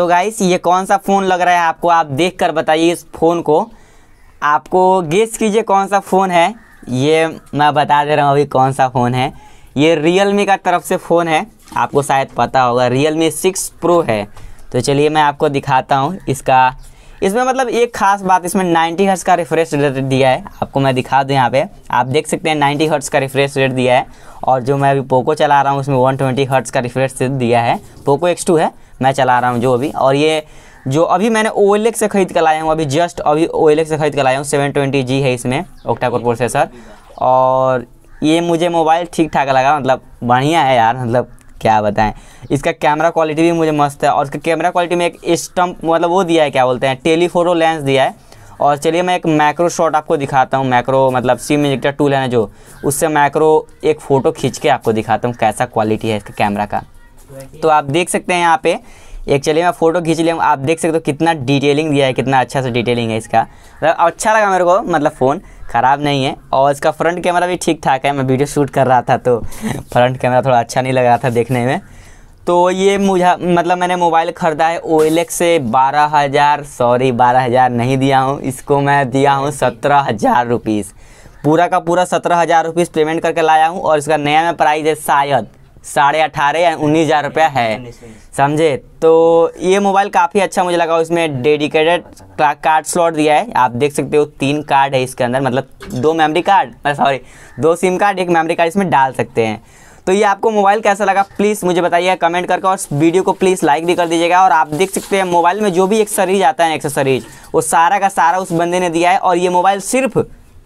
तो गाइस ये कौन सा फ़ोन लग रहा है आपको आप देख कर बताइए इस फ़ोन को आपको गेस कीजिए कौन सा फ़ोन है ये मैं बता दे रहा हूँ अभी कौन सा फ़ोन है ये रियल मी का तरफ से फ़ोन है आपको शायद पता होगा रियल मी सिक्स प्रो है तो चलिए मैं आपको दिखाता हूँ इसका इसमें मतलब एक खास बात इसमें 90 हर्ट्स का रिफ्रेश रेट दिया है आपको मैं दिखा दूँ यहाँ पे आप देख सकते हैं 90 हर्ट्स का रिफ्रेश रेट दिया है और जो मैं अभी पोको चला रहा हूँ उसमें 120 हर्ट्स का रिफ्रेश रेट दिया है पोको एक्स टू है मैं चला रहा हूँ जो अभी और ये जो अभी मैंने ओ से ख़रीद कर लाया हूँ अभी जस्ट अभी ओ से ख़रीद कर लाया हूँ सेवन ट्वेंटी जी है इसमें ओक्टा कोर प्रोसेसर और ये मुझे मोबाइल ठीक ठाक लगा मतलब बढ़िया है यार मतलब क्या बताएं इसका कैमरा क्वालिटी भी मुझे मस्त है और इसका कैमरा क्वालिटी में एक स्टम्प मतलब वो दिया है क्या बोलते हैं टेलीफोटो लेंस दिया है और चलिए मैं एक मैक्रो शॉट आपको दिखाता हूँ मैक्रो मतलब सिम इंजेक्टर टूल है ना जो उससे मैक्रो एक फ़ोटो खींच के आपको दिखाता हूँ कैसा क्वालिटी है इसका कैमरा का तो आप देख सकते हैं यहाँ पे एक चलिए मैं फ़ोटो खींच लिया आप देख सकते हो कितना डिटेलिंग दिया है कितना अच्छा सा डिटेलिंग है इसका मतलब अच्छा लगा मेरे को मतलब फ़ोन ख़राब नहीं है और इसका फ्रंट कैमरा भी ठीक ठाक है मैं वीडियो शूट कर रहा था तो फ्रंट कैमरा थोड़ा अच्छा नहीं लग रहा था देखने में तो ये मुझे मतलब मैंने मोबाइल ख़रीदा है ओ से बारह हज़ार सॉरी बारह हज़ार नहीं दिया हूँ इसको मैं दिया हूँ सत्रह हज़ार रुपीज़ पूरा का पूरा सत्रह हज़ार रुपीज़ पेमेंट करके लाया हूँ और इसका नया में प्राइस है शायद साढ़े अठारह या उन्नीस हज़ार रुपया है समझे तो ये मोबाइल काफ़ी अच्छा मुझे लगा उसमें डेडिकेटेड कार्ड स्लॉट दिया है आप देख सकते हो तीन कार्ड है इसके अंदर मतलब दो मेमोरी कार्ड सॉरी दो सिम कार्ड एक मेमोरी कार्ड इसमें डाल सकते हैं तो ये आपको मोबाइल कैसा लगा प्लीज़ मुझे बताइए कमेंट करके और वीडियो को प्लीज़ लाइक भी कर दीजिएगा और आप देख सकते हैं मोबाइल में जो भी एक्सेसरीज आता है एक्सेसरीज वो सारा का सारा उस बंदे ने दिया है और ये मोबाइल सिर्फ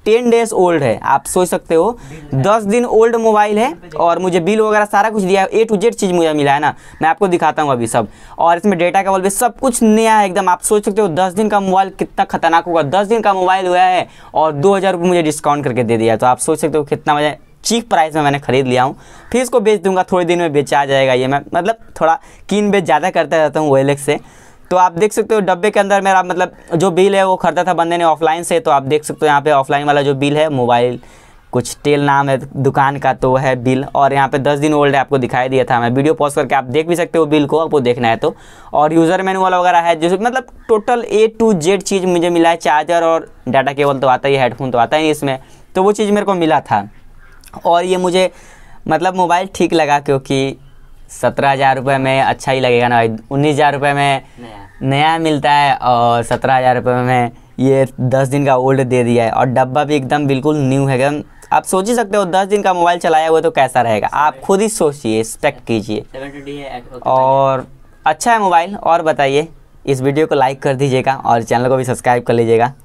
टेन डेज ओल्ड है आप सोच सकते हो दस दिन ओल्ड मोबाइल है और मुझे बिल वगैरह सारा कुछ दिया है ए टू जेड चीज़ मुझे मिला है ना मैं आपको दिखाता हूँ अभी सब और इसमें डेटा बोल भी सब कुछ नया है एकदम आप सोच सकते हो दस दिन का मोबाइल कितना खतरनाक होगा दस दिन का मोबाइल हुआ है और दो हज़ार मुझे डिस्काउंट करके दे दिया तो आप सोच सकते हो कितना मजा चीप प्राइस में मैंने खरीद लिया हूँ फिर इसको बेच दूंगा थोड़े दिन में बेचा जाएगा ये मैं मतलब थोड़ा कीन बेच ज़्यादा करता रहता हूँ ओएलएक्स से तो आप देख सकते हो डब्बे के अंदर मेरा मतलब जो बिल है वो खरीदा था बंदे ने ऑफलाइन से तो आप देख सकते हो यहाँ पे ऑफलाइन वाला जो बिल है मोबाइल कुछ टेल नाम है दुकान का तो है बिल और यहाँ पे 10 दिन ओल्ड है आपको दिखाई दिया था मैं वीडियो पॉज करके आप देख भी सकते हो बिल को आपको देखना है तो और यूज़र मैनू वाला वगैरह है जैसे मतलब टोटल ए टू जेड चीज़ मुझे मिला है चार्जर और डाटा केबल तो आता ही हेडफोन तो आता ही इसमें तो वो चीज़ मेरे को मिला था और ये मुझे मतलब मोबाइल ठीक लगा क्योंकि सत्रह हज़ार रुपये में अच्छा ही लगेगा ना भाई उन्नीस हज़ार रुपये में नया नया मिलता है और सत्रह हज़ार रुपये में ये दस दिन का ओल्ड दे दिया है और डब्बा भी एकदम बिल्कुल न्यू है एकदम आप सोच ही सकते हो दस दिन का मोबाइल चलाया हुआ तो कैसा रहेगा आप खुद ही सोचिए एक्सपेक्ट कीजिए और अच्छा है मोबाइल और बताइए इस वीडियो को लाइक कर दीजिएगा और चैनल को भी सब्सक्राइब कर लीजिएगा